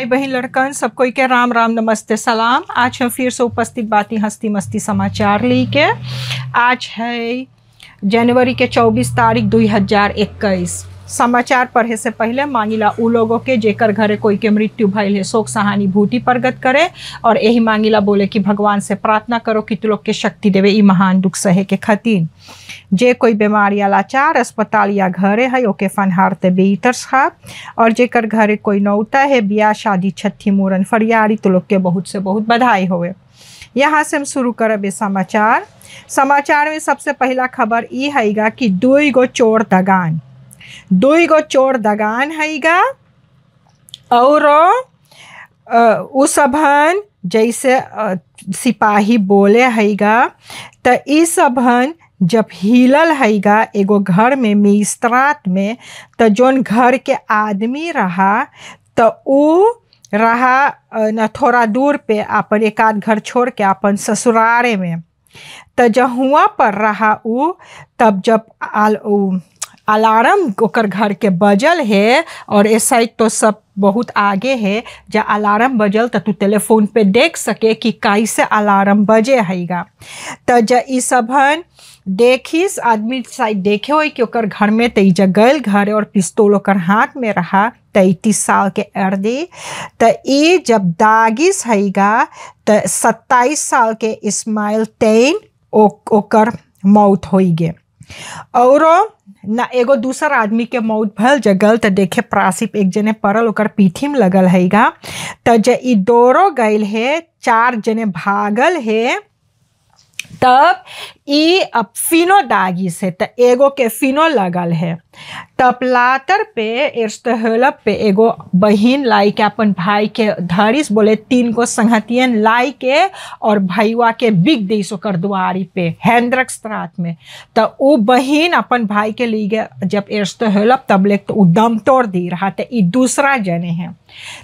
भाई बहन लड़कन सबको के राम राम नमस्ते सलाम आज हम फिर से उपस्थित बाती हस्ती मस्ती समाचार ली के आज है जनवरी के 24 तारीख 2021 समाचार पढ़े से पहले मांगिला उ लोगों के जेकर घरे कोई के मृत्यु भयल है शोक सहानी भूटी प्रगत करे और यही मांगिला बोले कि भगवान से प्रार्थना करो कि तु लोग के शक्ति देवे ई महान दुख सहे के खतीन जे कोई बीमारी वाला चार अस्पताल या घरे है ओके फनहार ते बेहतर साहब और जेकर घरे कोई नौता है ब्याह शादी छठी मूरन फरियारी तो लोग के बहुत से बहुत बधाई हो यहाँ से हम शुरू करब समाचार समाचार में सबसे पहला खबर ये हैगा कि दुई गो चोर दगान दुई गो चोर दगान हैगा और उसभन जैसे सिपाही बोले हैगा तो इसभन जब हिलल है एगो घर में मिस्त्रात में त जौन घर के आदमी रहा तो उ रहा न थोड़ा दूर पे अपन एक आध घर छोड़ के अपन ससुरारे में त जहुआ पर रहा ऊ तब जब आल अलार्म ओकर घर के बजल है और ए साइड तो सब बहुत आगे है जब अलार्म बजल तो तू टेलीफोन पे देख सके कि कैसे अलार्म बजे हैगा तो जब ई देखिस आदमी शायद देखे हो कि ओकर घर में तो जब गल घर और पिस्तौल ओकर हाथ में रहा तैतीस साल के अर्दी तो ये जब दागिस हैगा तो सत्ताईस साल के इस्माइल तेन ओकर मौत होइगे और ना एगो दूसर आदमी के मौत भल जगल तो देखे प्रासिप एक जने पड़ल ओकर पीठी में लगल है गा तो जे ई दौड़ो गल है चार जने भागल है तब ई अब फिनो दागी से तो एगो के फिनो लगल है त प्लाटर पे एर्स्टहलप पे एगो बहिन लाई के अपन भाई के धरिस बोले तीन को संहतियन लाई के और भैया के बिग दईस ओकर दुआरी पे हेन्द्रक श्राद्ध में त वो बहिन अपन भाई के लिए जब एर्स्टहलप तब ले तो दम तोड़ दी रहा था दूसरा जने हैं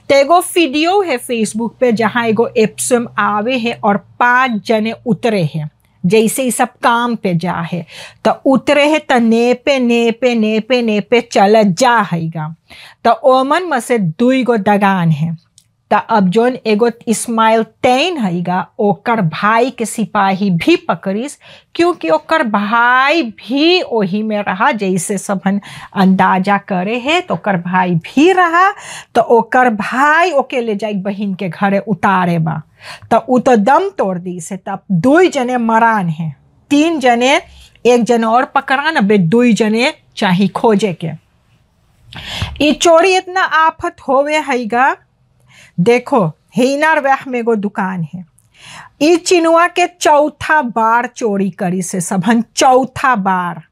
तो एगो वीडियो है फेसबुक पे जहाँ एगो एप्सम आवे है और पांच जने उतरे हैं जैसे ही सब काम पे जा है तो उतरे है तो नेपे नेपे नेपे नेपे चल जा है तो ओमन में से दुई गो दगान है तब अब एगो इस्माइल तैन हैगा ओकर भाई के सिपाही भी पकड़िस क्योंकि ओकर भाई भी वही में रहा जैसे सबन अंदाजा करे है तो ओकर भाई भी रहा तो ओकर भाई ओके ले जाए बहन के घरे उतारे बा तो उ तो दम तोड़ दी से तब दो जने मरान है तीन जने एक जने और पकड़ान बे दो जने चाहे खोजे के ये चोरी इतना आफत होवे हैगा देखो हिनार वह में एगो दुकान है ई चिनुआ के चौथा बार चोरी करी से सबन चौथा बार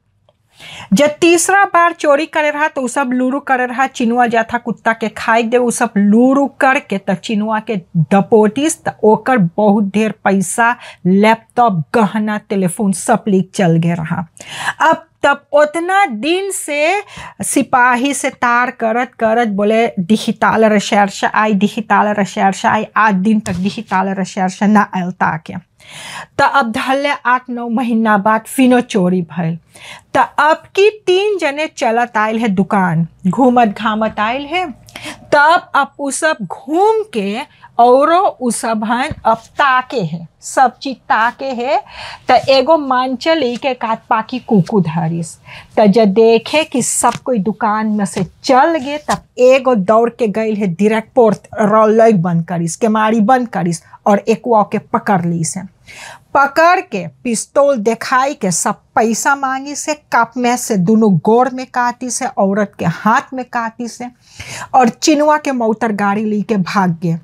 जब तीसरा बार चोरी करे रहा तो सब लूरू करे रहा चिनुआ था कुत्ता के खाई दे वो सब लूरू करके तो चिनुआ के दपोटिस ओकर बहुत ढेर पैसा लैपटॉप गहना टेलीफोन सब लीक चल गए रहा अब तब उतना दिन से सिपाही से तार करत करत बोले डिजिटल रिसर्च आई डिजिटल रिसर्च आई आठ दिन तक डिजिटल रिसर्च ना आयल ताके तो अब धल्ले आठ नौ महीना बाद फिनो चोरी भल तो अब की तीन जने चलत आयल है दुकान घूमत घामत आयल है तब अपुसब घूम के और उसभन अब ताके है सब चीज ताके है तो एगो मांचा लेके कात पाकी कुकू धरिस तो जब देखे कि सब कोई दुकान में से चल गए तब एगो दौड़ के गई है डिरेक्ट पोर्ट लग बंद करिस केमारी बंद करिस और एक के पकड़ ली से पकड़ के पिस्तौल दिखाई के सब पैसा मांगी से कप में से दोनों गोड़ में काटी से औरत के हाथ में काटी से और चिनुआ के मोटर गाड़ी ली के भाग गए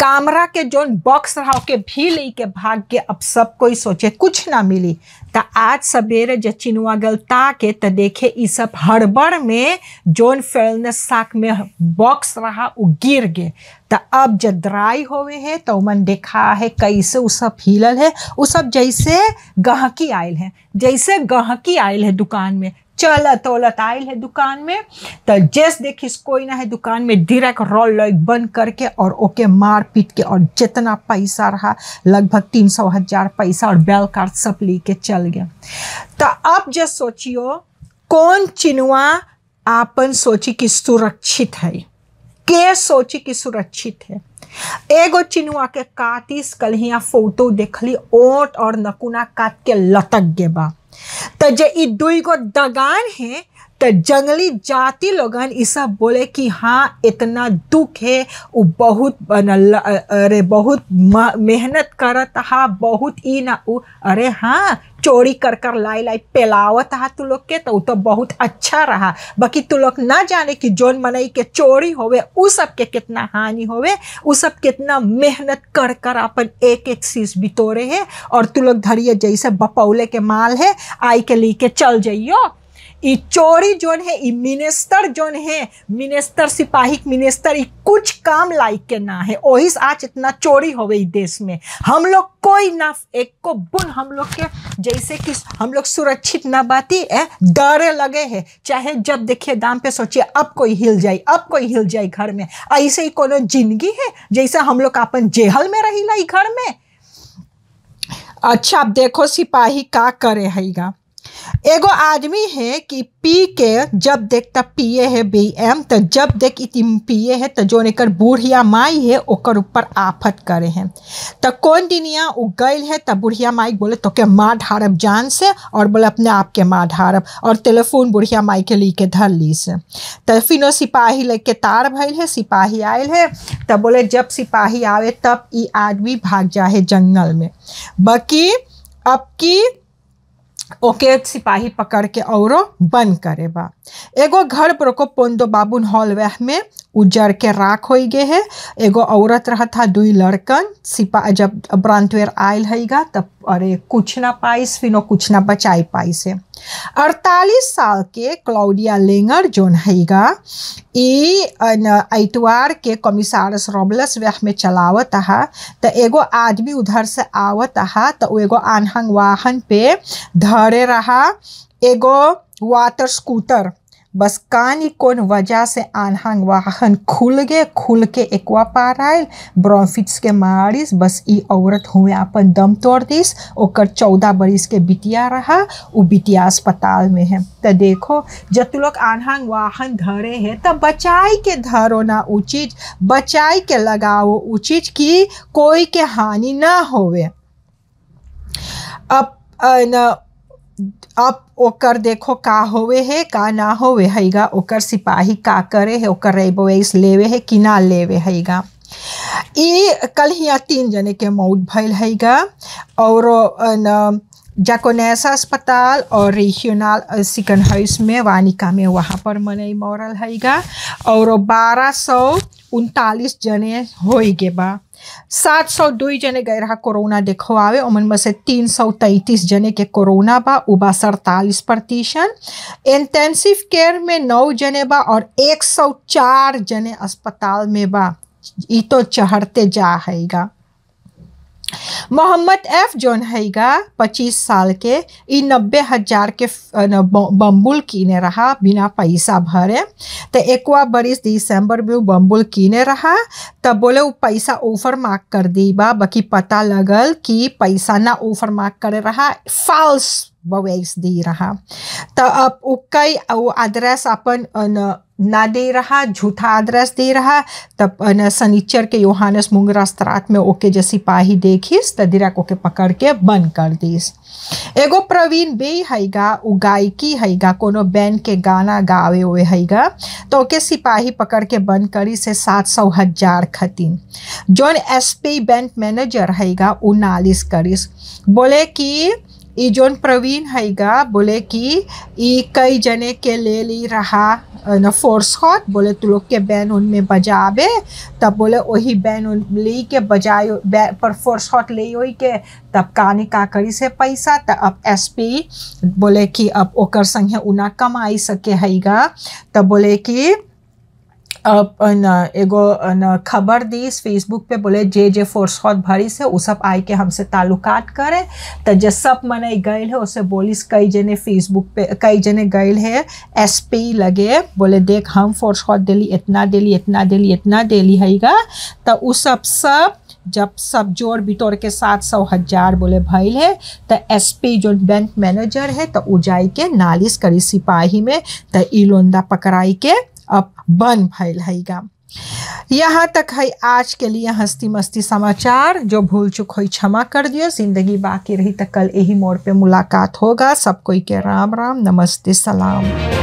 कामरा के जोन बॉक्स रहा के भी ले के भाग के अब सब कोई सोचे कुछ ना मिली त आज सवेरे ज चिनुआ गल ताके त देखे ई सब हड़बड़ में जोन फैलने साक में बॉक्स रहा उ गिर गए त अब जदराई होवे है तो मन देखा है कैसे उ सब हिलल है उ सब जैसे गहकी आयल है जैसे गहकी आयल है दुकान में चलत तो ओलत आयल है दुकान में तो जैस देखिस कोई ना है दुकान में डायरेक्ट रोल लग बंद करके और ओके मार पीट के और जितना पैसा रहा लगभग तीन सौ हजार पैसा और बैल कार्ड सब के चल गया तो अब जस सोचियो कौन चिनुआ आपन सोची कि सुरक्षित है के सोची कि सुरक्षित है एगो चिनुआ के कातिस कल फोटो देखली ओट और नकुना काट के लटक गे बा तो दुई को दगान है तो जंगली जाति लोगन ईसा बोले कि हाँ इतना दुख है वो बहुत अरे बहुत मेहनत करत हा बहुत ई ना उ अरे हाँ चोरी कर कर लाई लाई पेलावत हा तू लोग के तो तो बहुत अच्छा रहा बाकी तू लोग ना जाने कि जोन मनई के चोरी होवे उ सब के कितना हानि होवे उ सब कितना मेहनत कर कर अपन एक एक चीज बितोरे है और तू लोग धरिए जैसे बपौले के माल है आई के लिए के चल जइयो चोरी जोन है ई मिनिस्टर जोन है मिनिस्टर सिपाही मिनिस्टर ई कुछ काम लायक के ना है वही आज इतना चोरी हो गई देश में हम लोग कोई ना एक को बुन हम लोग के जैसे कि हम लोग सुरक्षित ना बाती है डर लगे है चाहे जब देखिए दाम पे सोचिए अब कोई हिल जाए अब कोई हिल जाए घर में ऐसे ही कोनो जिंदगी है जैसे हम लोग अपन जेहल में रही लाई घर में अच्छा अब देखो सिपाही का करे हैगा एगो आदमी है कि पी के जब देख तब पिए है बी एम तो जब देख इ पिए है तो जो एक बूढ़िया माई है ओकर ऊपर आफत करे हैं तो कौन दिनिया उ गई है तो बुढ़िया माई बोले तो के माँ ढारब जान से और बोले अपने आप के माँ ढारब और टेलीफोन बुढ़िया माई के ली के धर ली से तो फिनो सिपाही लेके तार भैल है सिपाही आयल है तो बोले जब सिपाही आवे तब इ आदमी भाग जाए जंगल में बाकी अब की ओके सिपाही पकड़ के और बंद करे बा एगो घर पर को पोंदो बाबुन हॉल वह में उजर के राख हो गए है एगो औरत रहा था दुई लड़कन सिपा जब ब्रांतवेर आयल है तब अरे कुछ ना पाइस फिनो कुछ ना बचाई पाइस है अड़तालीस साल के क्लाउडिया लेंगर जोन है ई ऐतवार के कमिसारस रोबलस वह में चलावत है तो एगो आदमी उधर से आवत है तो एगो आनहंग वाहन पे धरे रहा एगो वाटर स्कूटर बस कानी कोन वजह से आनहांग वाहन खुल खुल के एक्वा पार आयल ब्रॉन्फिट्स के मारिस बस ई औरत हुए अपन दम तोड़ दिस ओकर चौदह बरिस के बिटिया रहा उ बिटिया अस्पताल में है तो देखो जब तू लोग आनहांग वाहन धरे हैं तब बचाई के धरो ना उचित बचाई के लगाओ उचित कि कोई के हानि ना होवे अब न आप ओकर देखो का होवे है का ना होवे हैगा ओकर सिपाही का करे है ओकर रेबोवेस लेवे है कि ना लेवे हैगा ये कल हिया तीन जने के मौत भइल हैगा और जाकोनेसा अस्पताल और रीजनल सिकन हाउस में वानिका में वहाँ पर मनई मरल हैगा और बारह सौ उनतालीस जने गए बा सात सौ સાતસો દુઈ कोरोना ગયરા કોરોના દેખવાવે से तीन सौ तैतीस जने के कोरोना बा उबा सड़तालीस प्रतिशत इंटेंसिव केयर में नौ जने बा और एक सौ चार जने अस्पताल में बा तो चढ़ते जा हैगा मोहम्मद एफ जोन हैगा पच्चीस साल के इ नब्बे हज़ार के बम्बुल कीने रहा बिना पैसा भरे तो एकवा बरिस दिसंबर में बम्बुल कीने रहा तब बोले वो पैसा ऊपर माक कर दी बा बाकी पता लगल कि पैसा ना ऊपर माक करे रहा फॉल्स Boex रहा तो अब उक्कई एड्रेस अपन ना दे रहा झूठा एड्रेस दे रहा तब न सनीचर के योहानस मुंगरा स्त्रात में ओके जैसी पाही देखीस तदिरा को के पकड़ के बंद कर दीस एगो प्रवीण बे हैगा उ गायकी हैगा कोनो बैंड के गाना गावे हुए हैगा तो ओके सिपाही पकड़ के बंद करी से सात सौ हजार खतीन जोन एस पी बैंड मैनेजर हैगा उ नालिस करीस बोले कि ये जो प्रवीण है बोले कि ये कई जने के ले ली रहा न फोर्स हॉट बोले तू लोग के बैन उनमें बजाबे तब बोले वही बैन उन ली के बजाय पर फोर्स हॉट ले वही के तब काने का करी से पैसा तब अब एस पी बोले कि अब ओकर संगे उना कमाई सके हैगा तब बोले कि एगो खबर दी फेसबुक पे बोले जे जे फुर्सत भरी से वो सब आई के हमसे ताल्लुकात करे तो जे सब मने गए है उसे बोलिस कई जने फेसबुक पे कई जने गए है एस पी लगे बोले देख हम फोर्स फुर्सत दिली इतना दिली इतना दिली इतना दिली हैगा तो वो सब सब जब सब जोड़ बिटोर के साथ सौ हजार बोले भैल है तो एस पी जो बैंक मैनेजर है तो उ जाए के नालिश करी सिपाही में तो ई लोंदा पकड़ाई के अब बन भयल हैगा यहाँ तक है आज के लिए हस्ती मस्ती समाचार जो भूल चुक हो क्षमा कर दियो जिंदगी बाकी रही तो कल यही मोड़ पे मुलाकात होगा सब कोई के राम राम नमस्ते सलाम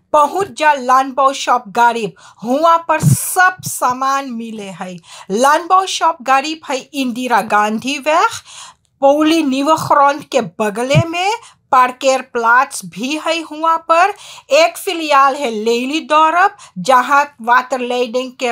पहुंच जा लानबाउ शॉप गरीब हुआ पर सब सामान मिले है लानबाउ शॉप गरीब है इंदिरा गांधी वह पौली निवख्रॉन्ट के बगले में पार्केर प्लाट्स भी है हुआ पर एक फिलहाल है लेली दौरब जहाँ वाटर लेडिंग के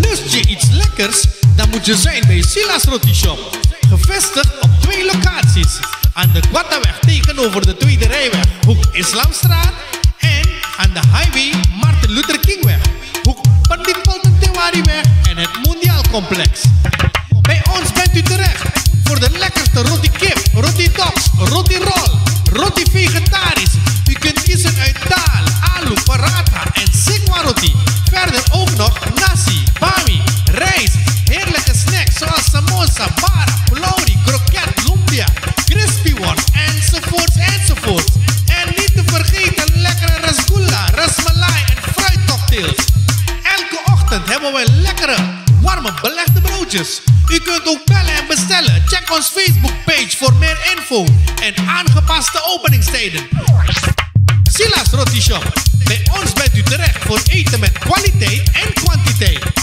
Lust je iets lekkers? Dan moet je zijn bij Sila's Roti Shop. Gevestigd op twee locaties. Aan de Guataweg tegenover de Tweede Rijweg, hoek Islamstraat. En aan de highway Martin Luther Kingweg, hoek Pandit Polten en het Mondiaal Complex. hebben lekkere, warme, belegde broodjes. U kunt ook bellen en bestellen. Check ons Facebookpage voor meer info en aangepaste openingstijden. Silas Rotishop. Shop. Bij ons bent u terecht voor eten met kwaliteit en kwantiteit.